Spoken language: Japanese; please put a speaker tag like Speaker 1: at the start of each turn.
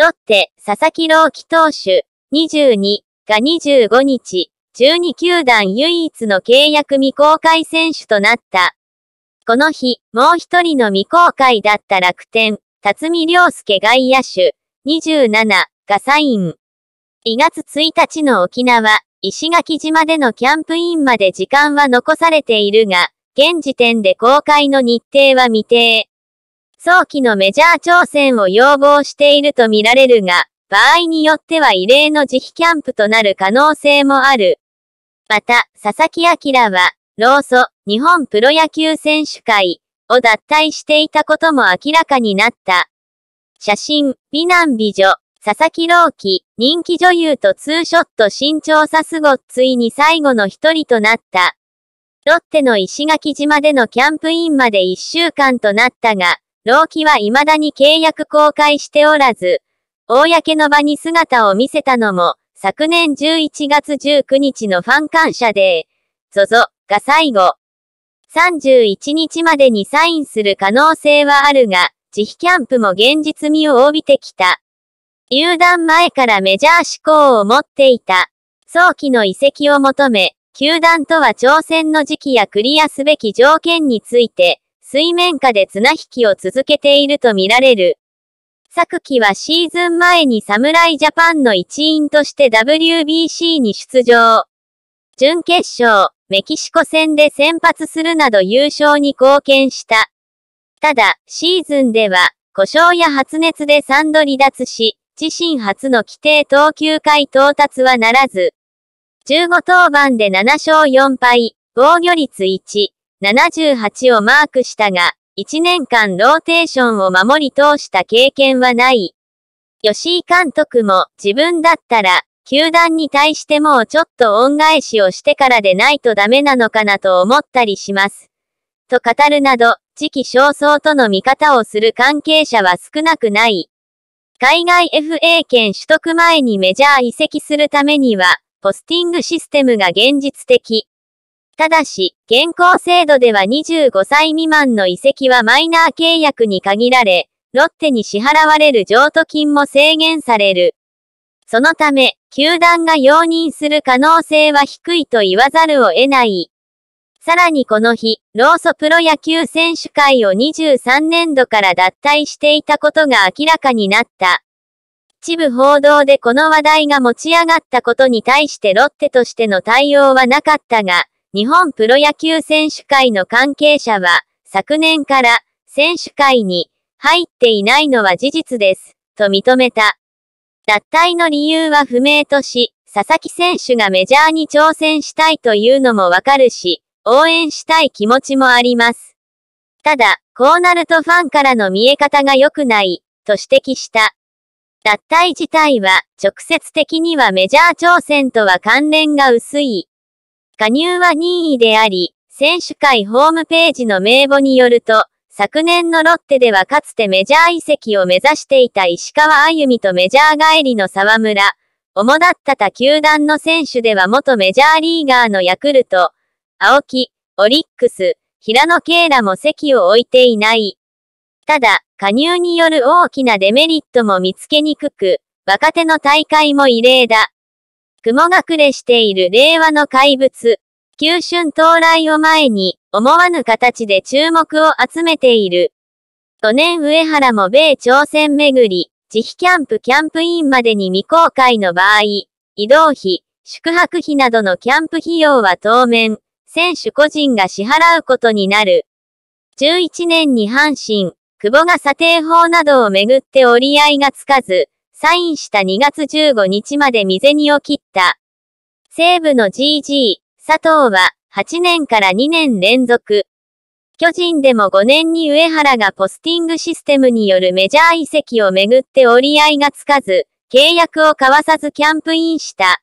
Speaker 1: ロッテ、佐々木朗希投手、22が25日、12球団唯一の契約未公開選手となった。この日、もう一人の未公開だった楽天、辰巳良介外野手、27がサイン。2月1日の沖縄、石垣島でのキャンプインまで時間は残されているが、現時点で公開の日程は未定。早期のメジャー挑戦を要望しているとみられるが、場合によっては異例の自費キャンプとなる可能性もある。また、佐々木明は、老祖、日本プロ野球選手会を脱退していたことも明らかになった。写真、美男美女、佐々木朗希、人気女優とツーショット身長差すごっついに最後の一人となった。ロッテの石垣島でのキャンプインまで一週間となったが、老基は未だに契約公開しておらず、公の場に姿を見せたのも、昨年11月19日のファン感謝デー、ゾゾ、が最後。31日までにサインする可能性はあるが、自費キャンプも現実味を帯びてきた。入団前からメジャー志向を持っていた。早期の移籍を求め、球団とは挑戦の時期やクリアすべき条件について、水面下で綱引きを続けているとみられる。昨季はシーズン前に侍ジャパンの一員として WBC に出場。準決勝、メキシコ戦で先発するなど優勝に貢献した。ただ、シーズンでは、故障や発熱で3度離脱し、自身初の規定投球回到達はならず。15登板で7勝4敗、防御率1、78をマークしたが、1年間ローテーションを守り通した経験はない。吉井監督も自分だったら、球団に対してもうちょっと恩返しをしてからでないとダメなのかなと思ったりします。と語るなど、時期焦燥との見方をする関係者は少なくない。海外 FA 権取得前にメジャー移籍するためには、ポスティングシステムが現実的、ただし、現行制度では25歳未満の遺跡はマイナー契約に限られ、ロッテに支払われる譲渡金も制限される。そのため、球団が容認する可能性は低いと言わざるを得ない。さらにこの日、ローソプロ野球選手会を23年度から脱退していたことが明らかになった。一部報道でこの話題が持ち上がったことに対してロッテとしての対応はなかったが、日本プロ野球選手会の関係者は、昨年から選手会に入っていないのは事実です、と認めた。脱退の理由は不明とし、佐々木選手がメジャーに挑戦したいというのもわかるし、応援したい気持ちもあります。ただ、こうなるとファンからの見え方が良くない、と指摘した。脱退自体は、直接的にはメジャー挑戦とは関連が薄い、加入は任意であり、選手会ホームページの名簿によると、昨年のロッテではかつてメジャー移籍を目指していた石川歩美とメジャー帰りの沢村、主だった他球団の選手では元メジャーリーガーのヤクルト、青木、オリックス、平野啓らも席を置いていない。ただ、加入による大きなデメリットも見つけにくく、若手の大会も異例だ。雲隠れしている令和の怪物。旧春到来を前に、思わぬ形で注目を集めている。去年上原も米朝鮮巡り、自費キャンプキャンプインまでに未公開の場合、移動費、宿泊費などのキャンプ費用は当面、選手個人が支払うことになる。11年に阪神、久保が査定法などをめぐって折り合いがつかず、サインした2月15日まで未銭を切った。西武の GG、佐藤は、8年から2年連続。巨人でも5年に上原がポスティングシステムによるメジャー移籍をめぐって折り合いがつかず、契約を交わさずキャンプインした。